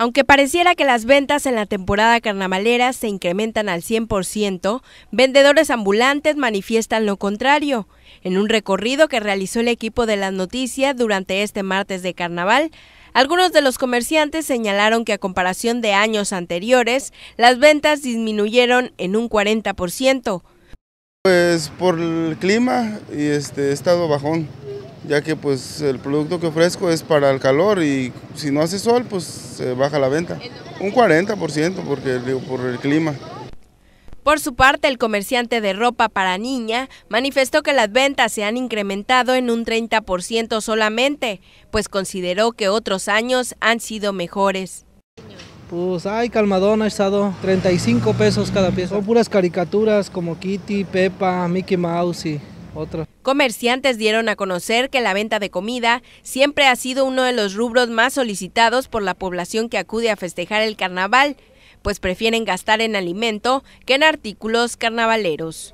Aunque pareciera que las ventas en la temporada carnavalera se incrementan al 100%, vendedores ambulantes manifiestan lo contrario. En un recorrido que realizó el equipo de las noticias durante este martes de carnaval, algunos de los comerciantes señalaron que a comparación de años anteriores, las ventas disminuyeron en un 40%. Pues por el clima y este estado bajón ya que pues el producto que ofrezco es para el calor y si no hace sol, pues se baja la venta. Un 40% porque, por el clima. Por su parte, el comerciante de ropa para niña manifestó que las ventas se han incrementado en un 30% solamente, pues consideró que otros años han sido mejores. Pues ay, calmadón ha estado 35 pesos cada pieza. Son puras caricaturas como Kitty, Peppa, Mickey Mouse y Comerciantes dieron a conocer que la venta de comida siempre ha sido uno de los rubros más solicitados por la población que acude a festejar el carnaval, pues prefieren gastar en alimento que en artículos carnavaleros.